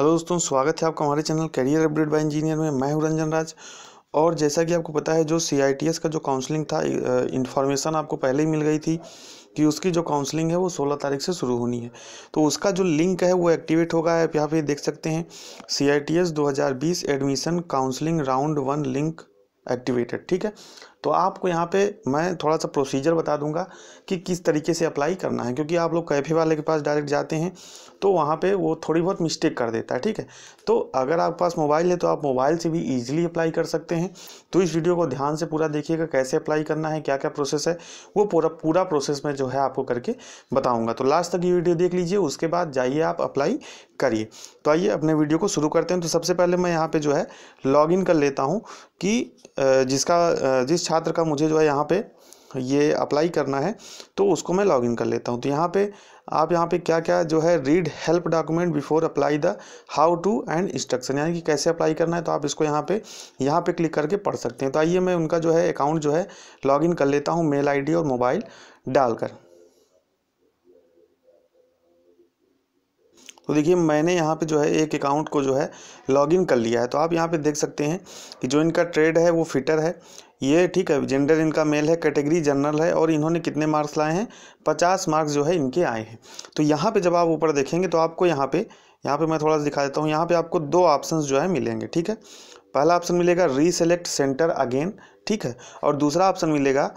hello दोस्तों स्वागत है आपका हमारे channel career update by engineer में मैं हूं रंजन राज और जैसा कि आपको पता है जो सी का जो काउंसलिंग था इन्फॉर्मेशन आपको पहले ही मिल गई थी कि उसकी जो काउंसलिंग है वो 16 तारीख से शुरू होनी है तो उसका जो लिंक है वो एक्टिवेट होगा आप यहाँ पे देख सकते हैं C I admission counselling round one link activated ठीक है तो आपको यहाँ पे मैं थोड़ा सा प्रोसीजर बता दूंगा कि किस तरीके से अप्लाई करना है क्योंकि आप लोग कैफ़े वाले के पास डायरेक्ट जाते हैं तो वहाँ पे वो थोड़ी बहुत मिस्टेक कर देता है ठीक है तो अगर आपके पास मोबाइल है तो आप मोबाइल से भी ईजिली अप्लाई कर सकते हैं तो इस वीडियो को ध्यान से पूरा देखिएगा कैसे अप्लाई करना है क्या क्या प्रोसेस है वो पूरा पूरा प्रोसेस मैं जो है आपको करके बताऊँगा तो लास्ट तक ये वीडियो देख लीजिए उसके बाद जाइए आप अप्लाई करिए तो आइए अपने वीडियो को शुरू करते हैं तो सबसे पहले मैं यहाँ पर जो है लॉग कर लेता हूँ कि जिसका जिस छात्र का मुझे जो है यहाँ पे ये अप्लाई करना है तो उसको मैं लॉगिन कर लेता हूँ तो यहाँ पे आप यहाँ पे क्या क्या जो है read help document before apply the how to and instruction यानी कि कैसे अप्लाई करना है तो आप इसको यहाँ पे यहाँ पे क्लिक करके पढ़ सकते हैं तो आइए मैं उनका जो है अकाउंट जो है लॉगिन कर लेता हूँ मेल आईडी और मोबाइल डालकर तो देखिए मैंने यहाँ पे जो है एक अकाउंट को जो है लॉगिन कर लिया है तो आप यहाँ पे देख सकते हैं कि जो इनका ट्रेड है वो फिटर है ये ठीक है जेंडर इनका मेल है कैटेगरी जनरल है और इन्होंने कितने मार्क्स लाए हैं पचास मार्क्स जो है इनके आए हैं तो यहाँ पर जब आप ऊपर देखेंगे तो आपको यहाँ पे यहाँ पे मैं थोड़ा सा दिखा देता हूँ यहाँ पर आपको दो ऑप्शन जो है मिलेंगे ठीक है पहला ऑप्शन मिलेगा रीसेलेक्ट सेंटर अगेन ठीक है और दूसरा ऑप्शन मिलेगा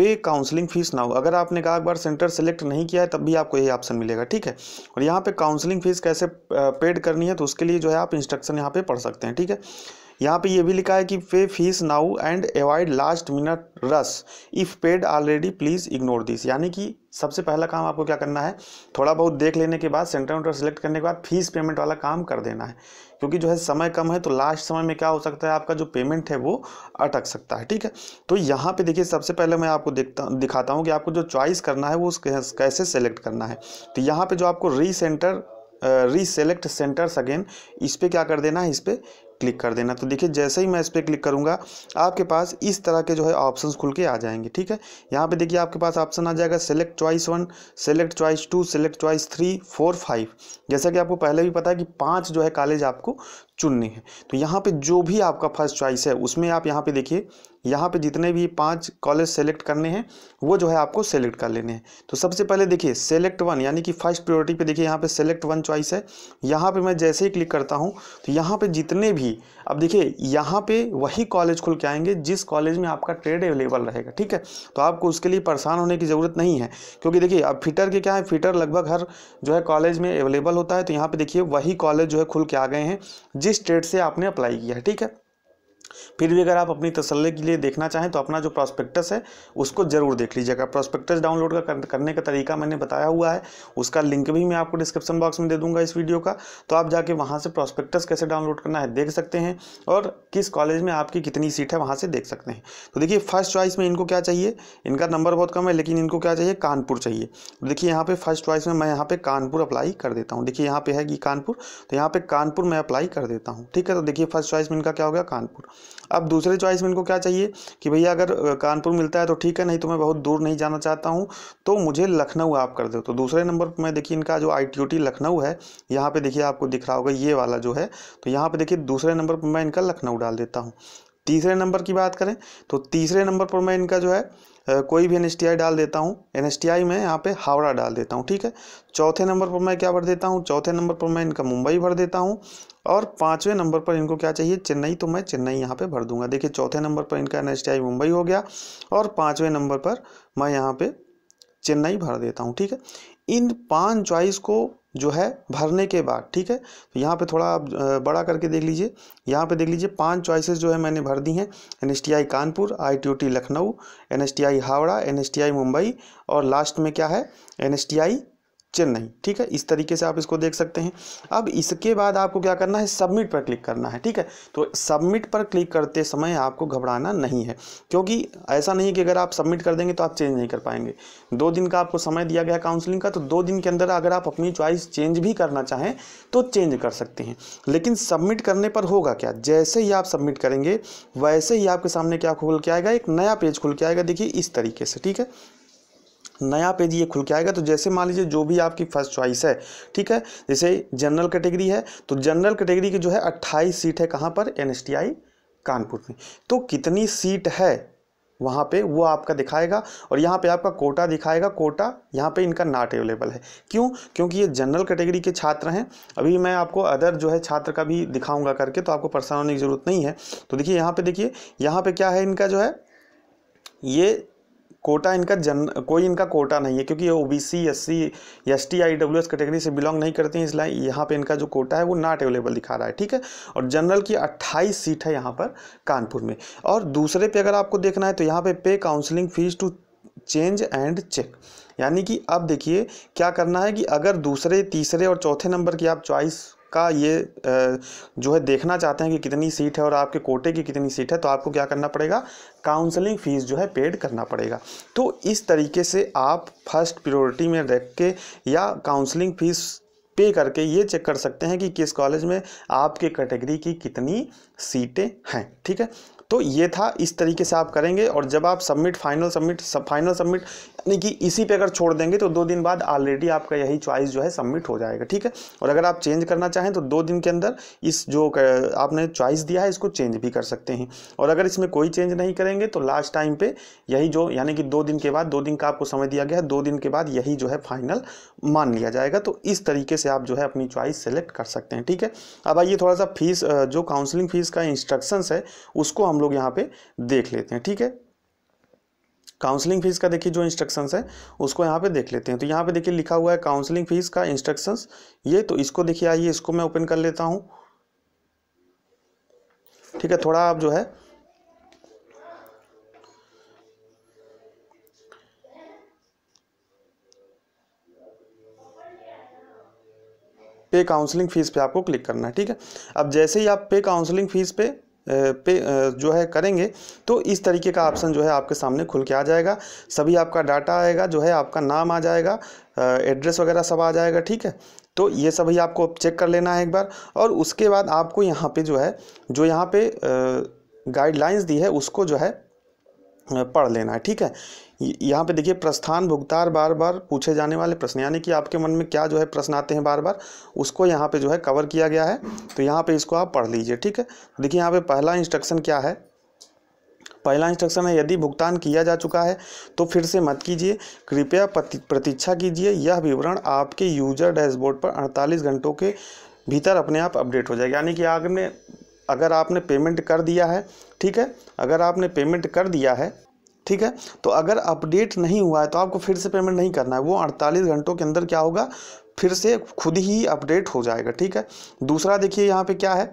पे काउंसलिंग फ़ीस ना हो अगर आपने कहा एक बार सेंटर सेलेक्ट नहीं किया है तब भी आपको यही ऑप्शन मिलेगा ठीक है और यहाँ पे काउंसलिंग फ़ीस कैसे पेड करनी है तो उसके लिए जो है आप इंस्ट्रक्शन यहाँ पे पढ़ सकते हैं ठीक है यहाँ पे ये भी लिखा है कि pay fees now and avoid last minute rush if paid already please ignore this यानी कि सबसे पहला काम आपको क्या करना है थोड़ा बहुत देख लेने के बाद सेंटर वेंटर सेलेक्ट करने के बाद फीस पेमेंट वाला काम कर देना है क्योंकि जो है समय कम है तो लास्ट समय में क्या हो सकता है आपका जो पेमेंट है वो अटक सकता है ठीक है तो यहाँ पे देखिए सबसे पहले मैं आपको देखता दिखाता हूँ कि आपको जो चॉइस करना है वो कैसे सेलेक्ट करना है तो यहाँ पर जो आपको री सेंटर रीसेलेक्ट सेंटर्स अगेन इस पर क्या कर देना है इस पर क्लिक कर देना तो देखिए जैसे ही मैं इस पर क्लिक करूँगा आपके पास इस तरह के जो है ऑप्शन खुल के आ जाएंगे ठीक है यहाँ पे देखिए आपके पास ऑप्शन आ जाएगा select choice one select choice two select choice three four five जैसा कि आपको पहले भी पता है कि पाँच जो है कॉलेज आपको चुनने हैं तो यहाँ पे जो भी आपका फर्स्ट चॉइस है उसमें आप यहाँ पे देखिए यहाँ पे जितने भी पांच कॉलेज सेलेक्ट करने हैं वो जो है आपको सेलेक्ट कर लेने हैं तो सबसे पहले देखिए सेलेक्ट वन यानी कि फर्स्ट प्रायोरिटी पे देखिए यहाँ पे सेलेक्ट वन चॉइस है यहाँ पे मैं जैसे ही क्लिक करता हूँ तो यहाँ पे जितने भी अब देखिए यहाँ पे वही कॉलेज खुल के आएंगे जिस कॉलेज में आपका ट्रेड अवेलेबल रहेगा ठीक है तो आपको उसके लिए परेशान होने की ज़रूरत नहीं है क्योंकि देखिए अब फिटर के क्या है फिटर लगभग हर जो है कॉलेज में अवेलेबल होता है तो यहाँ पर देखिए वही कॉलेज जो है खुल के आ गए हैं जिस ट्रेड से आपने अप्लाई किया है ठीक है फिर भी अगर आप अपनी तसल्ली के लिए देखना चाहें तो अपना जो प्रॉस्पेक्टस है उसको ज़रूर देख लीजिएगा प्रॉस्पेक्टस डाउनलोड का करने का तरीका मैंने बताया हुआ है उसका लिंक भी मैं आपको डिस्क्रिप्शन बॉक्स में दे दूंगा इस वीडियो का तो आप जाके वहाँ से प्रॉस्पेक्टस कैसे डाउनलोड करना है देख सकते हैं और किस कॉलेज में आपकी कितनी सीट है वहाँ से देख सकते हैं तो देखिए फर्स्ट चॉइस में इनको क्या चाहिए इनका नंबर बहुत कम है लेकिन इनको क्या चाहिए कानपुर चाहिए तो देखिए यहाँ पर फर्स्ट चॉइस में मैं यहाँ पर कानपुर अप्लाई कर देता हूँ देखिए यहाँ पर है कि कानपुर तो यहाँ पर कानपुर मैं अप्लाई कर देता हूँ ठीक है तो देखिए फर्स्ट चॉइस में इनका क्या हो गया कानपुर अब दूसरे चॉइस में इनको क्या चाहिए कि भैया अगर कानपुर मिलता है तो ठीक है नहीं तो मैं बहुत दूर नहीं जाना चाहता हूँ तो मुझे लखनऊ आप कर दो तो दूसरे नंबर पर मैं देखिए इनका जो आई लखनऊ है यहाँ पर देखिए आपको दिख रहा होगा ये वाला जो है तो यहाँ पर देखिए दूसरे नंबर पर मैं इनका लखनऊ डाल देता हूँ तीसरे नंबर की बात करें तो तीसरे नंबर पर मैं इनका जो है कोई भी एन डाल देता हूँ एन में यहाँ पे हावड़ा डाल देता हूँ ठीक है चौथे नंबर पर मैं क्या भर देता हूँ चौथे नंबर पर मैं इनका मुंबई भर देता हूँ और पाँचवें नंबर पर इनको क्या चाहिए चेन्नई तो मैं चेन्नई यहाँ पे भर दूंगा देखिए चौथे नंबर पर इनका एन मुंबई हो गया और पाँचवें नंबर पर मैं यहाँ पर चेन्नई भर देता हूँ ठीक है इन पांच चॉइस को जो है भरने के बाद ठीक है तो यहाँ पे थोड़ा आप बड़ा करके देख लीजिए यहाँ पे देख लीजिए पांच चॉइसेस जो है मैंने भर दी हैं N Kanpur I Lucknow N Howrah N Mumbai और लास्ट में क्या है एन चेन्नई नहीं ठीक है इस तरीके से आप इसको देख सकते हैं अब इसके बाद आपको क्या करना है सबमिट पर क्लिक करना है ठीक है तो सबमिट पर क्लिक करते समय आपको घबराना नहीं है क्योंकि ऐसा नहीं कि अगर आप सबमिट कर देंगे तो आप चेंज नहीं कर पाएंगे दो दिन का आपको समय दिया गया काउंसलिंग का तो दो दिन के अंदर अगर आप अपनी च्वाइस चेंज भी करना चाहें तो चेंज कर सकते हैं लेकिन सबमिट करने पर होगा क्या जैसे ही आप सबमिट करेंगे वैसे ही आपके सामने क्या खोल के आएगा एक नया पेज खुल के आएगा देखिए इस तरीके से ठीक है नया पेज ये खुल के आएगा तो जैसे मान लीजिए जो भी आपकी फर्स्ट चॉइस है ठीक है जैसे जनरल कैटेगरी है तो जनरल कैटेगरी की जो है अट्ठाईस सीट है कहाँ पर एन कानपुर में तो कितनी सीट है वहाँ पे वो आपका दिखाएगा और यहाँ पे आपका कोटा दिखाएगा कोटा यहाँ पे इनका नॉट अवेलेबल है क्यों क्योंकि ये जनरल कैटेगरी के छात्र हैं अभी मैं आपको अदर जो है छात्र का भी दिखाऊंगा करके तो आपको परेशान होने की ज़रूरत नहीं है तो देखिए यहाँ पे देखिए यहाँ पे क्या है इनका जो है ये कोटा इनका जन कोई इनका कोटा नहीं है क्योंकि ये O B C S C S T I W S category से बिलोंग नहीं करते हैं इसलिए यहाँ पे इनका जो कोटा है वो नॉट अवेलेबल दिखा रहा है ठीक है और जनरल की 28 सीट है यहाँ पर कानपुर में और दूसरे पे अगर आपको देखना है तो यहाँ पे pay counselling fees to change and check यानी कि अब देखिए क्या करना है कि अगर दूसरे तीसरे और चौथे नंबर की आप चॉइस का ये जो है देखना चाहते हैं कि कितनी सीट है और आपके कोटे की कितनी सीट है तो आपको क्या करना पड़ेगा काउंसलिंग फ़ीस जो है पेड करना पड़ेगा तो इस तरीके से आप फर्स्ट प्रियोरिटी में रख के या काउंसलिंग फ़ीस पे करके ये चेक कर सकते हैं कि किस कॉलेज में आपके कैटेगरी की कितनी सीटें हैं ठीक है तो ये था इस तरीके से आप करेंगे और जब आप सबमिट फाइनल सबमिट सब फाइनल सबमिट यानी कि इसी पे अगर छोड़ देंगे तो दो दिन बाद ऑलरेडी आपका यही चॉइस जो है सबमिट हो जाएगा ठीक है और अगर आप चेंज करना चाहें तो दो दिन के अंदर इस जो आपने चॉइस दिया है इसको चेंज भी कर सकते हैं और अगर इसमें कोई चेंज नहीं करेंगे तो लास्ट टाइम पर यही जो यानी कि दो दिन के बाद दो दिन का आपको समय दिया गया है दो दिन के बाद यही जो है फाइनल मान लिया जाएगा तो इस तरीके से आप जो है अपनी चॉइस सेलेक्ट कर सकते हैं ठीक है अब आइए थोड़ा सा फीस जो काउंसलिंग फीस का इंस्ट्रक्शन है उसको हम लोग यहाँ पे देख लेते हैं ठीक है काउंसलिंग फीस का देखिए जो इंस्ट्रक्शंस है उसको यहाँ पे देख लेते हैं तो यहाँ पे देखिए लिखा हुआ है काउंसलिंग फीस का इंस्ट्रक्शंस ये तो इसको देखिए आइए इसको मैं ओपन कर लेता हूँ ठीक है थोड़ा आप जो है पे काउंसलिंग फीस पे आपको क्लिक करना है ठीक है अब जैसे ही आप पे काउंसलिंग फीस पे पे जो है करेंगे तो इस तरीके का ऑप्शन जो है आपके सामने खुल के आ जाएगा सभी आपका डाटा आएगा जो है आपका नाम आ जाएगा एड्रेस वगैरह सब आ जाएगा ठीक है तो ये सभी आपको चेक कर लेना है एक बार और उसके बाद आपको यहाँ पे जो है जो यहाँ पे गाइडलाइंस दी है उसको जो है पढ़ लेना है ठीक है यहाँ पे देखिए प्रस्थान भुगतार बार बार पूछे जाने वाले प्रश्न यानी कि आपके मन में क्या जो है प्रश्न आते हैं बार बार उसको यहाँ पे जो है कवर किया गया है तो यहाँ पे इसको आप पढ़ लीजिए ठीक है देखिए यहाँ पे पहला इंस्ट्रक्शन क्या है पहला इंस्ट्रक्शन है यदि भुगतान किया जा चुका है तो फिर से मत कीजिए कृपया प्रतीक्षा कीजिए यह विवरण आपके यूजर डैशबोर्ड पर अड़तालीस घंटों के भीतर अपने आप अपडेट हो जाएगा यानी कि आपने अगर आपने पेमेंट कर दिया है ठीक है अगर आपने पेमेंट कर दिया है ठीक है तो अगर अपडेट नहीं हुआ है तो आपको फिर से पेमेंट नहीं करना है वो 48 घंटों के अंदर क्या होगा फिर से खुद ही अपडेट हो जाएगा ठीक है दूसरा देखिए यहाँ पे क्या है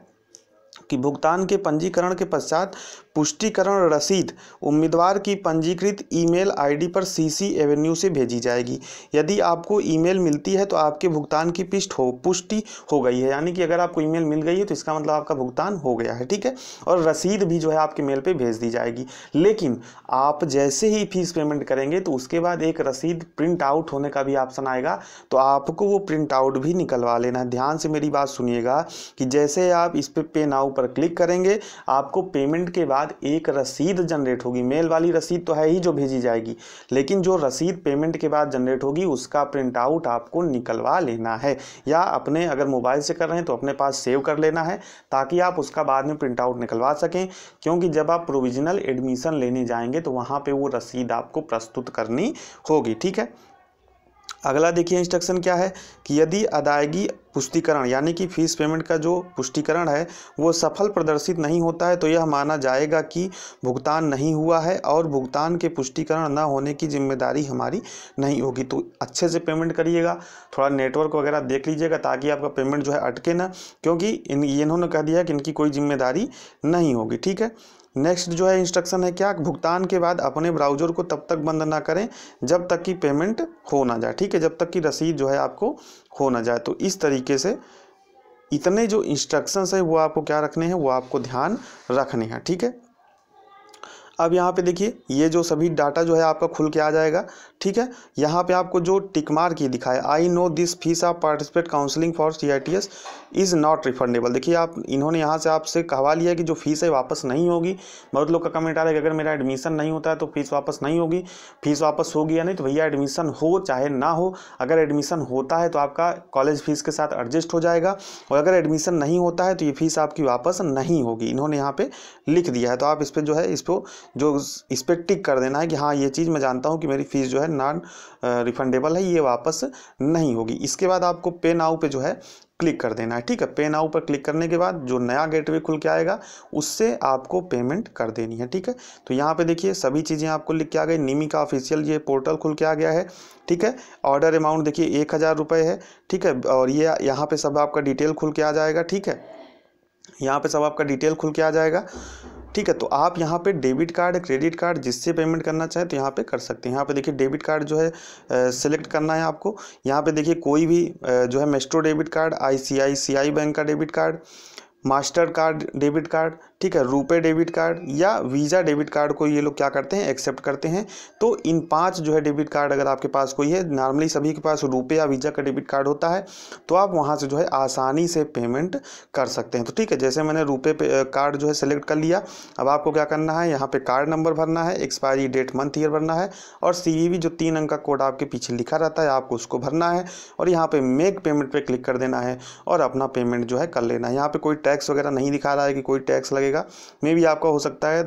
कि भुगतान के पंजीकरण के पश्चात पुष्टिकरण रसीद उम्मीदवार की पंजीकृत ईमेल आईडी पर सीसी एवेन्यू से भेजी जाएगी यदि आपको ईमेल मिलती है तो आपके भुगतान की पिष्ट हो पुष्टि हो गई है यानी कि अगर आपको ईमेल मिल गई है तो इसका मतलब आपका भुगतान हो गया है ठीक है और रसीद भी जो है आपके मेल पर भेज दी जाएगी लेकिन आप जैसे ही फीस पेमेंट करेंगे तो उसके बाद एक रसीद प्रिंट आउट होने का भी ऑप्शन आएगा तो आपको वो प्रिंट आउट भी निकलवा लेना है ध्यान से मेरी बात सुनिएगा कि जैसे आप इस पर पे नाउ पर क्लिक करेंगे आपको पेमेंट के बाद बाद एक रसीद जनरेट होगी मेल वाली रसीद तो है ही जो भेजी जाएगी लेकिन जो रसीद पेमेंट के बाद जनरेट होगी उसका प्रिंट आउट आपको निकलवा लेना है या अपने अगर मोबाइल से कर रहे हैं तो अपने पास सेव कर लेना है ताकि आप उसका बाद में प्रिंट आउट निकलवा सकें क्योंकि जब आप प्रोविजनल एडमिशन लेने जाएंगे तो वहाँ पर वो रसीद आपको प्रस्तुत करनी होगी ठीक है अगला देखिए इंस्ट्रक्शन क्या है कि यदि अदायगी पुष्टिकरण यानी कि फीस पेमेंट का जो पुष्टिकरण है वो सफल प्रदर्शित नहीं होता है तो यह माना जाएगा कि भुगतान नहीं हुआ है और भुगतान के पुष्टिकरण न होने की जिम्मेदारी हमारी नहीं होगी तो अच्छे से पेमेंट करिएगा थोड़ा नेटवर्क वगैरह देख लीजिएगा ताकि आपका पेमेंट जो है अटके ना क्योंकि इन इन्होंने कह दिया कि इनकी कोई जिम्मेदारी नहीं होगी ठीक है नेक्स्ट जो है इंस्ट्रक्शन है क्या भुगतान के बाद अपने ब्राउजर को तब तक बंद ना करें जब तक कि पेमेंट हो ना जाए ठीक है जब तक कि रसीद जो है आपको हो ना जाए तो इस तरीके से इतने जो इंस्ट्रक्शंस है वो आपको क्या रखने हैं वो आपको ध्यान रखने हैं ठीक है अब यहाँ पे देखिए ये जो सभी डाटा जो है आपका खुल के आ जाएगा ठीक है यहाँ पे आपको जो टिकमार की दिखाए I know this fees of participate counselling for C I T S is not refundable देखिए आप इन्होंने यहाँ से आपसे कहवा लिया कि जो फीस है वापस नहीं होगी बहुत लोग का कमेंट आ रहा है कि अगर मेरा एडमिशन नहीं होता है तो फीस वापस नहीं होगी फीस वापस होगी या नहीं तो भैया एडमिशन हो चाहे ना हो अगर एडमिशन होता है तो आपका कॉलेज फीस के साथ एडजस्ट हो जाएगा और अगर एडमिशन नहीं होता है तो ये फीस आपकी वापस नहीं होगी इन्होंने यहाँ पे लिख दिया है तो आप इस पर जो है इसको जो इस पर टिक कर देना है कि हाँ ये चीज़ मैं जानता हूँ कि मेरी फ़ीस जो है नॉन रिफंडेबल है ये वापस नहीं होगी इसके बाद आपको पे नाउ पे जो है क्लिक कर देना है ठीक है पे नाउ पर क्लिक करने के बाद जो नया गेटवे खुल के आएगा उससे आपको पेमेंट कर देनी है ठीक है तो यहाँ पे देखिए सभी चीज़ें आपको लिख के आ गई निमी का ऑफिशियल ये पोर्टल खुल के आ गया है ठीक है ऑर्डर अमाउंट देखिए एक हज़ार रुपये है ठीक है और ये यह यहाँ पर सब आपका डिटेल खुल के आ जाएगा ठीक है यहाँ पर सब आपका डिटेल खुल के आ जाएगा ठीक है तो आप यहाँ पे डेबिट कार्ड क्रेडिट कार्ड जिससे पेमेंट करना चाहें तो यहाँ पे कर सकते हैं यहाँ पे देखिए डेबिट कार्ड जो है सेलेक्ट करना है आपको यहाँ पे देखिए कोई भी जो है Maestro debit card I bank का debit card master card debit card ठीक है रुपए डेबिट कार्ड या वीज़ा डेबिट कार्ड को ये लोग क्या करते हैं एक्सेप्ट करते हैं तो इन पांच जो है डेबिट कार्ड अगर आपके पास कोई है नॉर्मली सभी के पास रुपए या वीज़ा का डेबिट कार्ड होता है तो आप वहाँ से जो है आसानी से पेमेंट कर सकते हैं तो ठीक है जैसे मैंने रुपये कार्ड जो है सेलेक्ट कर लिया अब आपको क्या करना है यहाँ पर कार्ड नंबर भरना है एक्सपायरी डेट मंथ ईयर भरना है और सी जो तीन अंक का कोड आपके पीछे लिखा रहता है आपको उसको भरना है और यहाँ पर मेक पेमेंट पर क्लिक कर देना है और अपना पेमेंट जो है कर लेना है यहाँ पर कोई टैक्स वगैरह नहीं दिखा रहा है कि कोई टैक्स लगे रहेगा मे भी आपका हो सकता है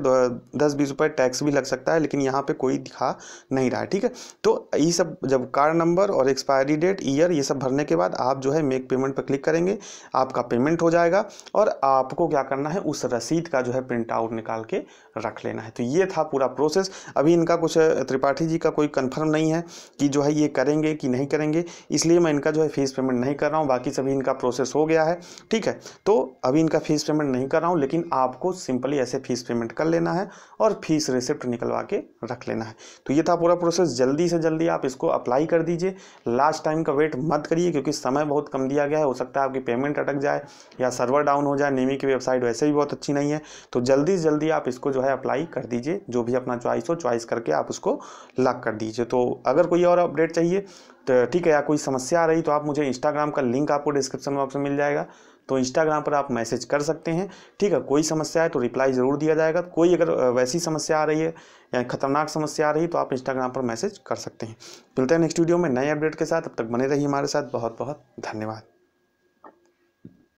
दस बीस रुपये टैक्स भी लग सकता है लेकिन यहाँ पर कोई दिखा नहीं रहा है ठीक है तो ये सब जब कार नंबर और एक्सपायरी डेट ईयर ये सब भरने के बाद आप जो है मेक पेमेंट पर क्लिक करेंगे आपका पेमेंट हो जाएगा और आपको क्या करना है उस रसीद का जो है प्रिंट आउट निकाल के रख लेना है तो ये था पूरा प्रोसेस अभी इनका कुछ त्रिपाठी जी का कोई कन्फर्म नहीं है कि जो है ये करेंगे कि नहीं करेंगे इसलिए मैं इनका जो है फीस पेमेंट नहीं कर रहा हूँ बाकी सभी इनका प्रोसेस हो गया है ठीक है तो अभी इनका फीस पेमेंट नहीं कर रहा हूँ लेकिन आप आपको सिंपली ऐसे फीस पेमेंट कर लेना है और फीस रिसिप्ट निकलवा के रख लेना है तो ये था पूरा प्रोसेस जल्दी से जल्दी आप इसको अप्लाई कर दीजिए लास्ट टाइम का वेट मत करिए क्योंकि समय बहुत कम दिया गया है हो सकता है आपकी पेमेंट अटक जाए या सर्वर डाउन हो जाए नेमी की वेबसाइट वैसे भी बहुत अच्छी नहीं है तो जल्दी से जल्दी आप इसको जो है अप्लाई कर दीजिए जो भी अपना चॉइस हो चॉइस करके आप उसको लॉक कर दीजिए तो अगर कोई और अपडेट चाहिए तो ठीक है या कोई समस्या आ रही तो आप मुझे इंस्टाग्राम का लिंक आपको डिस्क्रिप्शन बॉक्स में मिल जाएगा तो इंस्टाग्राम पर आप मैसेज कर सकते हैं ठीक है कोई समस्या है तो रिप्लाई ज़रूर दिया जाएगा कोई अगर वैसी समस्या आ रही है या खतरनाक समस्या आ रही है तो आप इंस्टाग्राम पर मैसेज कर सकते हैं मिलते हैं नेक्स्ट वीडियो में नए अपडेट के साथ अब तक बने रहिए हमारे साथ बहुत बहुत धन्यवाद